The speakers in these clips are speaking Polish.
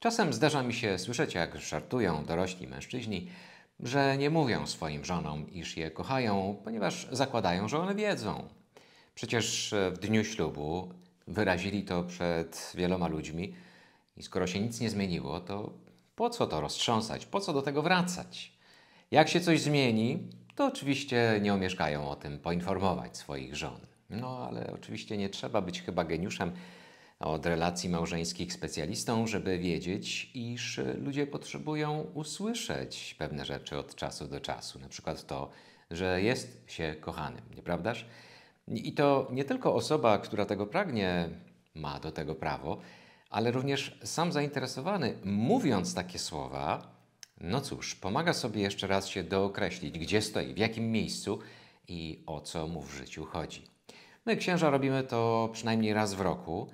Czasem zdarza mi się słyszeć, jak żartują dorośli mężczyźni, że nie mówią swoim żonom, iż je kochają, ponieważ zakładają, że one wiedzą. Przecież w dniu ślubu wyrazili to przed wieloma ludźmi i skoro się nic nie zmieniło, to po co to roztrząsać, po co do tego wracać? Jak się coś zmieni, to oczywiście nie omieszkają o tym poinformować swoich żon. No ale oczywiście nie trzeba być chyba geniuszem, od relacji małżeńskich specjalistą, żeby wiedzieć, iż ludzie potrzebują usłyszeć pewne rzeczy od czasu do czasu. Na przykład to, że jest się kochanym, nieprawdaż? I to nie tylko osoba, która tego pragnie, ma do tego prawo, ale również sam zainteresowany, mówiąc takie słowa, no cóż, pomaga sobie jeszcze raz się dookreślić, gdzie stoi, w jakim miejscu i o co mu w życiu chodzi. My, księża, robimy to przynajmniej raz w roku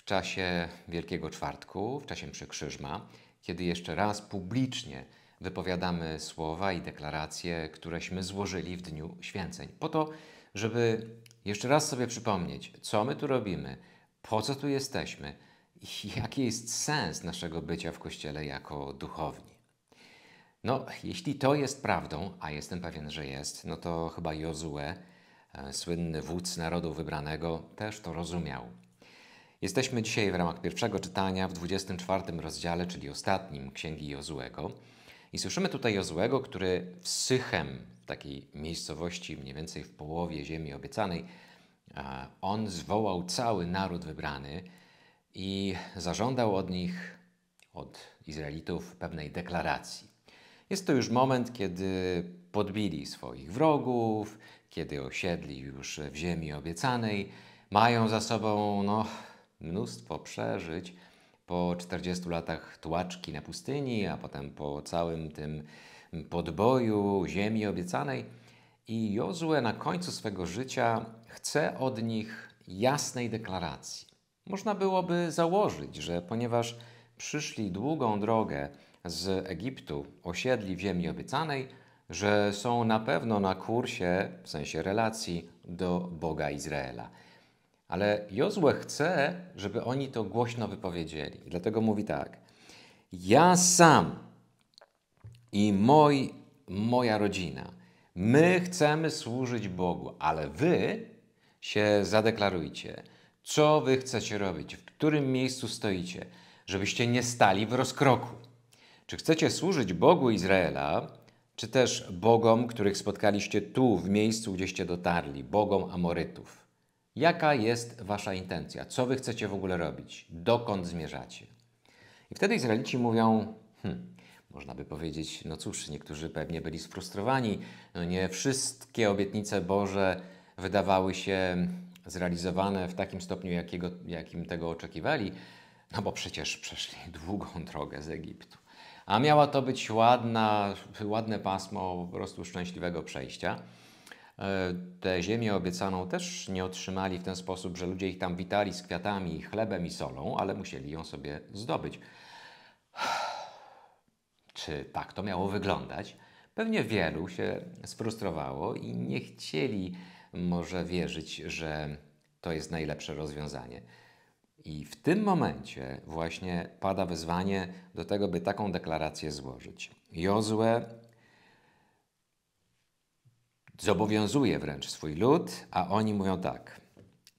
w czasie Wielkiego Czwartku, w czasie Przykrzyżma, kiedy jeszcze raz publicznie wypowiadamy słowa i deklaracje, któreśmy złożyli w Dniu Święceń. Po to, żeby jeszcze raz sobie przypomnieć, co my tu robimy, po co tu jesteśmy i jaki jest sens naszego bycia w Kościele jako duchowni. No, jeśli to jest prawdą, a jestem pewien, że jest, no to chyba Jozue, e, słynny wódz narodu wybranego, też to rozumiał. Jesteśmy dzisiaj w ramach pierwszego czytania w 24 rozdziale, czyli ostatnim Księgi Jozłego. I słyszymy tutaj Jozłego, który w Sychem, w takiej miejscowości mniej więcej w połowie ziemi obiecanej, on zwołał cały naród wybrany i zażądał od nich, od Izraelitów, pewnej deklaracji. Jest to już moment, kiedy podbili swoich wrogów, kiedy osiedli już w ziemi obiecanej, mają za sobą no, mnóstwo przeżyć po 40 latach tłaczki na pustyni, a potem po całym tym podboju ziemi obiecanej. I Jozue na końcu swego życia chce od nich jasnej deklaracji. Można byłoby założyć, że ponieważ przyszli długą drogę z Egiptu, osiedli w ziemi obiecanej, że są na pewno na kursie, w sensie relacji, do Boga Izraela – ale Jozue chce, żeby oni to głośno wypowiedzieli. Dlatego mówi tak. Ja sam i moi, moja rodzina, my chcemy służyć Bogu, ale wy się zadeklarujcie, co wy chcecie robić, w którym miejscu stoicie, żebyście nie stali w rozkroku. Czy chcecie służyć Bogu Izraela, czy też bogom, których spotkaliście tu, w miejscu, gdzieście dotarli, bogom Amorytów? jaka jest wasza intencja, co wy chcecie w ogóle robić, dokąd zmierzacie. I wtedy Izraelici mówią, hmm, można by powiedzieć, no cóż, niektórzy pewnie byli sfrustrowani, no nie wszystkie obietnice Boże wydawały się zrealizowane w takim stopniu, jakiego, jakim tego oczekiwali, no bo przecież przeszli długą drogę z Egiptu. A miała to być ładna, ładne pasmo po prostu szczęśliwego przejścia. E, tę ziemię obiecaną też nie otrzymali w ten sposób, że ludzie ich tam witali z kwiatami, chlebem i solą, ale musieli ją sobie zdobyć. Czy tak to miało wyglądać? Pewnie wielu się sfrustrowało i nie chcieli może wierzyć, że to jest najlepsze rozwiązanie. I w tym momencie właśnie pada wezwanie do tego, by taką deklarację złożyć. Jozue zobowiązuje wręcz swój lud, a oni mówią tak.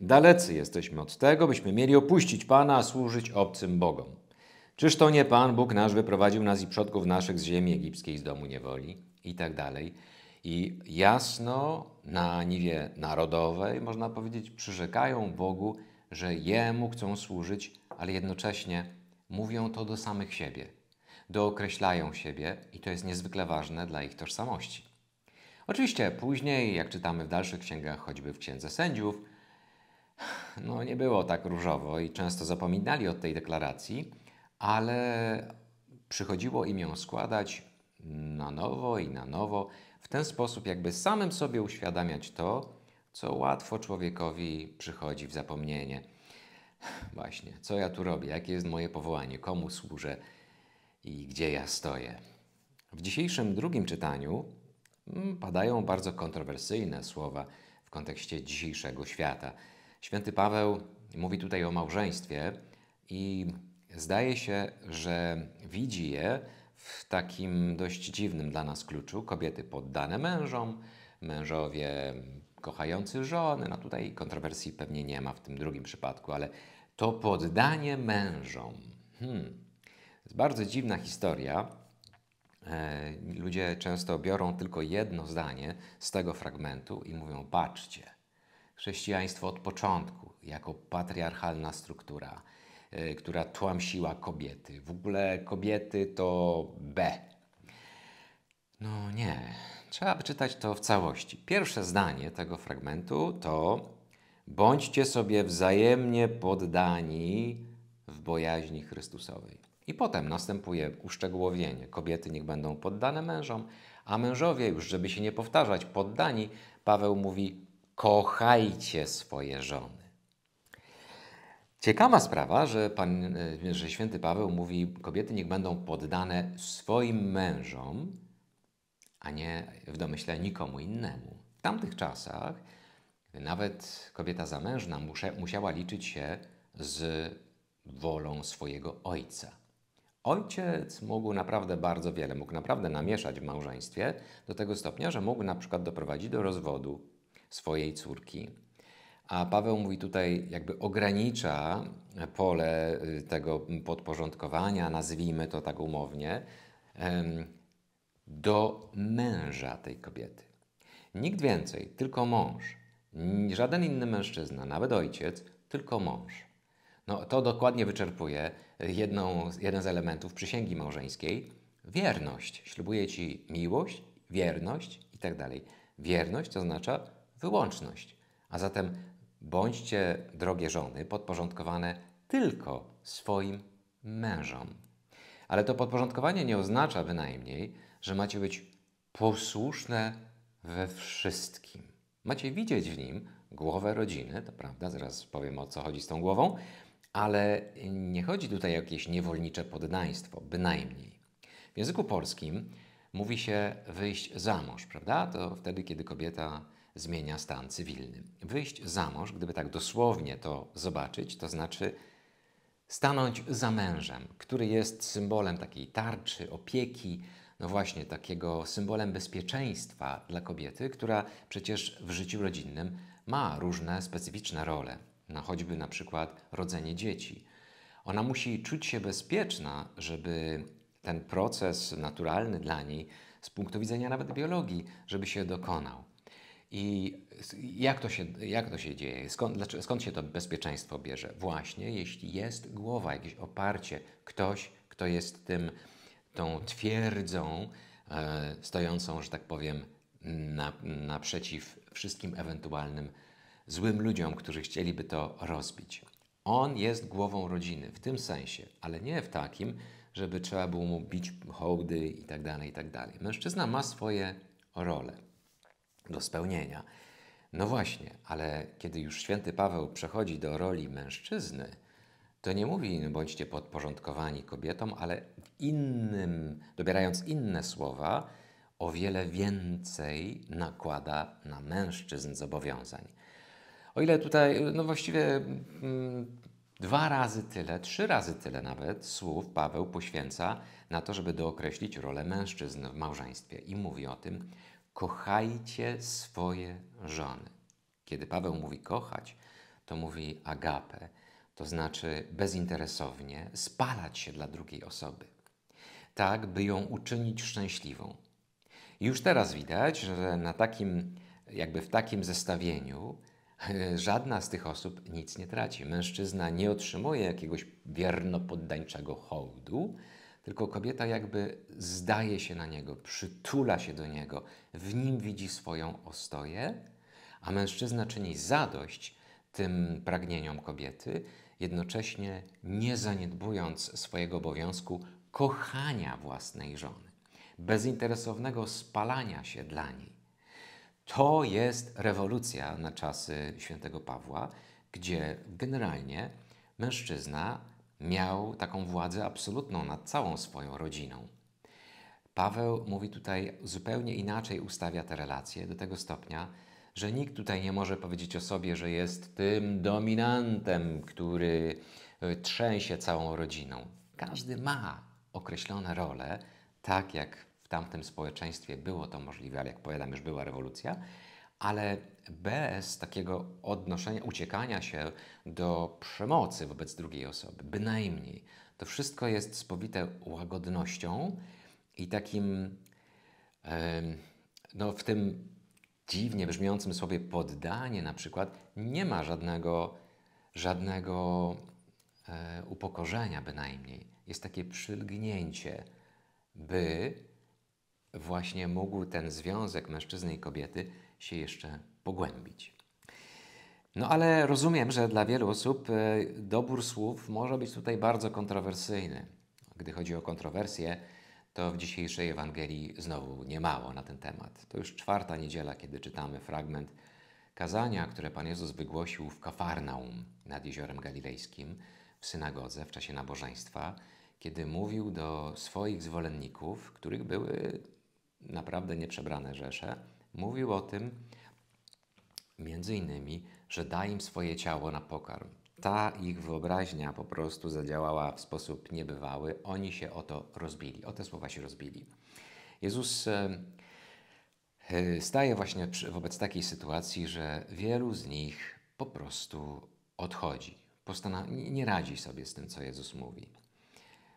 Dalecy jesteśmy od tego, byśmy mieli opuścić Pana, a służyć obcym bogom. Czyż to nie Pan Bóg nasz wyprowadził nas i przodków naszych z ziemi egipskiej, z domu niewoli? I tak dalej. I jasno na niwie narodowej, można powiedzieć, przyrzekają Bogu, że Jemu chcą służyć, ale jednocześnie mówią to do samych siebie. Dookreślają siebie i to jest niezwykle ważne dla ich tożsamości. Oczywiście później, jak czytamy w dalszych księgach, choćby w Księdze Sędziów, no nie było tak różowo i często zapominali o tej deklaracji, ale przychodziło im ją składać na nowo i na nowo, w ten sposób jakby samym sobie uświadamiać to, co łatwo człowiekowi przychodzi w zapomnienie. Właśnie, co ja tu robię, jakie jest moje powołanie, komu służę i gdzie ja stoję. W dzisiejszym drugim czytaniu Mm, padają bardzo kontrowersyjne słowa w kontekście dzisiejszego świata. Święty Paweł mówi tutaj o małżeństwie i zdaje się, że widzi je w takim dość dziwnym dla nas kluczu. Kobiety poddane mężom, mężowie kochający żony. No tutaj kontrowersji pewnie nie ma w tym drugim przypadku, ale to poddanie mężom. Hmm. To jest bardzo dziwna historia. E, ludzie często biorą tylko jedno zdanie z tego fragmentu i mówią: Patrzcie, chrześcijaństwo od początku, jako patriarchalna struktura, e, która tłamsiła kobiety. W ogóle kobiety to B. No nie, trzeba by czytać to w całości. Pierwsze zdanie tego fragmentu to: Bądźcie sobie wzajemnie poddani w bojaźni Chrystusowej. I potem następuje uszczegółowienie. Kobiety niech będą poddane mężom, a mężowie, już żeby się nie powtarzać, poddani, Paweł mówi: kochajcie swoje żony. Ciekawa sprawa, że, pan, e, że święty Paweł mówi: kobiety niech będą poddane swoim mężom, a nie w domyśle nikomu innemu. W tamtych czasach nawet kobieta zamężna musiała liczyć się z wolą swojego ojca. Ojciec mógł naprawdę bardzo wiele, mógł naprawdę namieszać w małżeństwie do tego stopnia, że mógł na przykład doprowadzić do rozwodu swojej córki. A Paweł mówi tutaj, jakby ogranicza pole y, tego podporządkowania, nazwijmy to tak umownie, do męża tej kobiety. Nikt więcej, tylko mąż. Żaden inny mężczyzna, nawet ojciec, tylko mąż. No, to dokładnie wyczerpuje e, jedną, jeden z elementów przysięgi małżeńskiej. Wierność. Ślubuję ci miłość, wierność i tak dalej. Wierność oznacza wyłączność. A zatem bądźcie, drogie żony, podporządkowane tylko swoim mężom. Ale to podporządkowanie nie oznacza bynajmniej, że macie być posłuszne we wszystkim. Macie widzieć w nim głowę rodziny, to prawda, zaraz powiem o co chodzi z tą głową, ale nie chodzi tutaj o jakieś niewolnicze poddaństwo, bynajmniej. W języku polskim mówi się wyjść za mąż, prawda? To wtedy, kiedy kobieta zmienia stan cywilny. Wyjść za mąż, gdyby tak dosłownie to zobaczyć, to znaczy stanąć za mężem, który jest symbolem takiej tarczy, opieki, no właśnie takiego symbolem bezpieczeństwa dla kobiety, która przecież w życiu rodzinnym ma różne specyficzne role na choćby na przykład rodzenie dzieci. Ona musi czuć się bezpieczna, żeby ten proces naturalny dla niej z punktu widzenia nawet biologii, żeby się dokonał. I jak to się, jak to się dzieje? Skąd, dlaczego, skąd się to bezpieczeństwo bierze? Właśnie jeśli jest głowa, jakieś oparcie, ktoś, kto jest tym, tą twierdzą e, stojącą, że tak powiem, na, naprzeciw wszystkim ewentualnym złym ludziom, którzy chcieliby to rozbić. On jest głową rodziny w tym sensie, ale nie w takim, żeby trzeba było mu bić hołdy itd. Tak itd. Tak Mężczyzna ma swoje role do spełnienia. No właśnie, ale kiedy już święty Paweł przechodzi do roli mężczyzny, to nie mówi no bądźcie podporządkowani kobietom, ale innym, dobierając inne słowa, o wiele więcej nakłada na mężczyzn zobowiązań. O ile tutaj, no właściwie mm, dwa razy tyle, trzy razy tyle nawet słów Paweł poświęca na to, żeby dookreślić rolę mężczyzn w małżeństwie i mówi o tym, kochajcie swoje żony. Kiedy Paweł mówi kochać, to mówi agape, to znaczy bezinteresownie spalać się dla drugiej osoby, tak by ją uczynić szczęśliwą. Już teraz widać, że na takim, jakby w takim zestawieniu E, żadna z tych osób nic nie traci. Mężczyzna nie otrzymuje jakiegoś wierno-poddańczego hołdu, tylko kobieta jakby zdaje się na niego, przytula się do niego, w nim widzi swoją ostoję, a mężczyzna czyni zadość tym pragnieniom kobiety, jednocześnie nie zaniedbując swojego obowiązku kochania własnej żony, bezinteresownego spalania się dla niej. To jest rewolucja na czasy świętego Pawła, gdzie generalnie mężczyzna miał taką władzę absolutną nad całą swoją rodziną. Paweł mówi tutaj zupełnie inaczej ustawia te relacje do tego stopnia, że nikt tutaj nie może powiedzieć o sobie, że jest tym dominantem, który e, trzęsie całą rodziną. Każdy ma określone role, tak jak tamtym społeczeństwie było to możliwe, ale jak powiadam, już była rewolucja, ale bez takiego odnoszenia, uciekania się do przemocy wobec drugiej osoby, bynajmniej. To wszystko jest spowite łagodnością i takim, no w tym dziwnie brzmiącym słowie poddanie na przykład, nie ma żadnego, żadnego e, upokorzenia bynajmniej. Jest takie przylgnięcie, by właśnie mógł ten związek mężczyzny i kobiety się jeszcze pogłębić. No ale rozumiem, że dla wielu osób e, dobór słów może być tutaj bardzo kontrowersyjny. Gdy chodzi o kontrowersje, to w dzisiejszej Ewangelii znowu niemało na ten temat. To już czwarta niedziela, kiedy czytamy fragment kazania, które Pan Jezus wygłosił w Kafarnaum nad Jeziorem Galilejskim, w synagodze w czasie nabożeństwa, kiedy mówił do swoich zwolenników, których były naprawdę nieprzebrane rzesze, mówił o tym między innymi, że da im swoje ciało na pokarm. Ta ich wyobraźnia po prostu zadziałała w sposób niebywały. Oni się o to rozbili, o te słowa się rozbili. Jezus e, staje właśnie wobec takiej sytuacji, że wielu z nich po prostu odchodzi. Postana nie radzi sobie z tym, co Jezus mówi.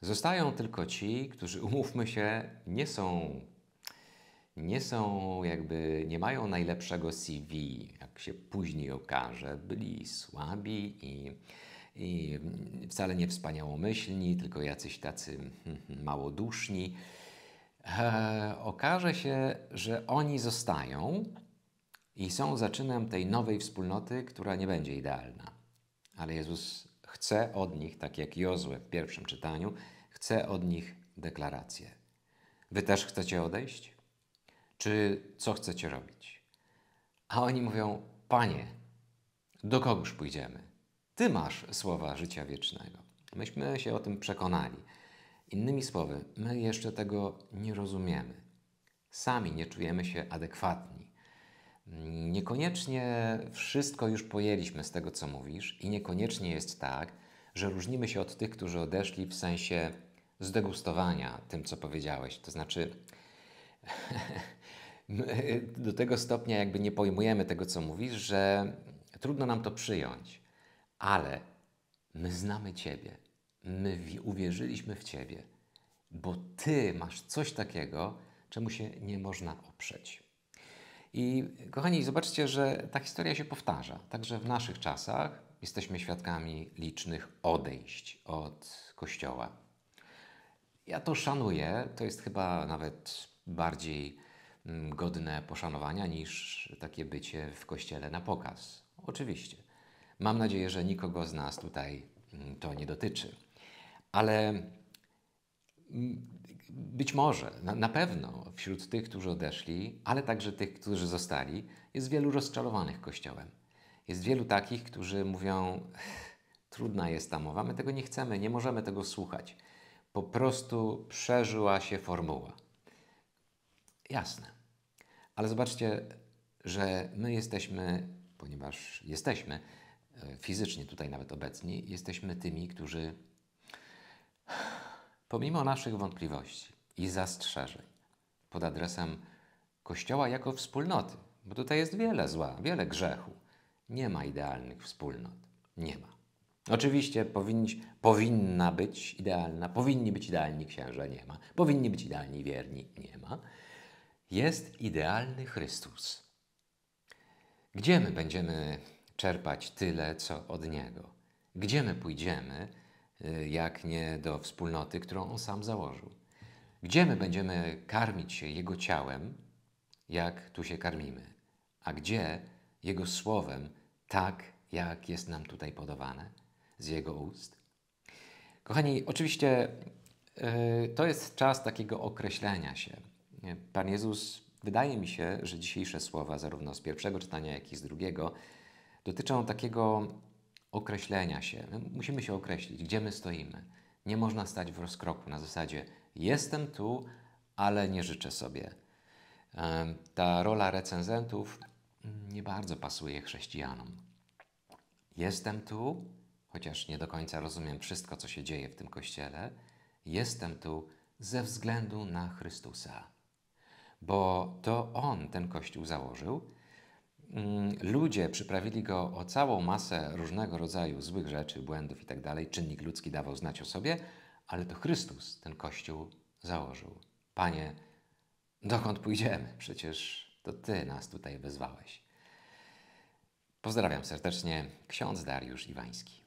Zostają tylko ci, którzy, umówmy się, nie są nie są jakby, nie mają najlepszego CV, jak się później okaże, byli słabi i, i wcale nie wspaniałomyślni, tylko jacyś tacy hmm, hmm, małoduszni. E, okaże się, że oni zostają i są zaczynem tej nowej wspólnoty, która nie będzie idealna. Ale Jezus chce od nich, tak jak Jozue w pierwszym czytaniu, chce od nich deklarację. Wy też chcecie odejść? czy co chcecie robić? A oni mówią: Panie, do kogoż pójdziemy? Ty masz słowa życia wiecznego. Myśmy się o tym przekonali. Innymi słowy, my jeszcze tego nie rozumiemy. Sami nie czujemy się adekwatni. Niekoniecznie wszystko już pojęliśmy z tego, co mówisz, i niekoniecznie jest tak, że różnimy się od tych, którzy odeszli w sensie zdegustowania tym, co powiedziałeś. To znaczy, do tego stopnia jakby nie pojmujemy tego, co mówisz, że trudno nam to przyjąć. Ale my znamy Ciebie. My uwierzyliśmy w Ciebie, bo Ty masz coś takiego, czemu się nie można oprzeć. I kochani, zobaczcie, że ta historia się powtarza. Także w naszych czasach jesteśmy świadkami licznych odejść od Kościoła. Ja to szanuję, to jest chyba nawet bardziej Mm, godne poszanowania niż takie bycie w kościele na pokaz. Oczywiście. Mam nadzieję, że nikogo z nas tutaj mm, to nie dotyczy. Ale mm, być może, na, pewno wśród tych, którzy odeszli, ale także tych, którzy zostali, jest wielu rozczarowanych Kościołem. Jest wielu takich, którzy mówią: Trudna jest ta mowa, my tego nie chcemy, nie możemy tego słuchać. Po prostu przeżyła się formuła. Jasne. Ale zobaczcie, że my jesteśmy, ponieważ jesteśmy e, fizycznie tutaj nawet obecni, jesteśmy tymi, którzy pomimo naszych wątpliwości i zastrzeżeń pod adresem Kościoła jako wspólnoty, bo tutaj jest wiele zła, wiele grzechu, nie ma idealnych wspólnot. Nie ma. Oczywiście powinni, powinna być idealna, powinni być idealni księża, nie ma. Powinni być idealni wierni, nie ma jest idealny Chrystus. Gdzie my będziemy czerpać tyle, co od Niego? Gdzie my pójdziemy, y, jak nie do wspólnoty, którą On sam założył? Gdzie my będziemy karmić się Jego ciałem, jak tu się karmimy? A gdzie Jego słowem, tak jak jest nam tutaj podawane z Jego ust? Kochani, oczywiście y, to jest czas takiego określenia się. Pan Jezus, wydaje mi się, że dzisiejsze słowa, zarówno z pierwszego czytania, jak i z drugiego, dotyczą takiego określenia się. My musimy się określić, gdzie my stoimy. Nie można stać w rozkroku na zasadzie jestem tu, ale nie życzę sobie. Ta rola recenzentów nie bardzo pasuje chrześcijanom. Jestem tu, chociaż nie do końca rozumiem wszystko, co się dzieje w tym kościele. Jestem tu ze względu na Chrystusa bo to on ten kościół założył. Mm, ludzie przyprawili go o całą masę różnego rodzaju złych rzeczy, błędów itd. Tak Czynnik ludzki dawał znać o sobie, ale to Chrystus ten kościół założył. Panie, dokąd pójdziemy? Przecież to Ty nas tutaj wezwałeś. Pozdrawiam serdecznie, ksiądz Dariusz Iwański.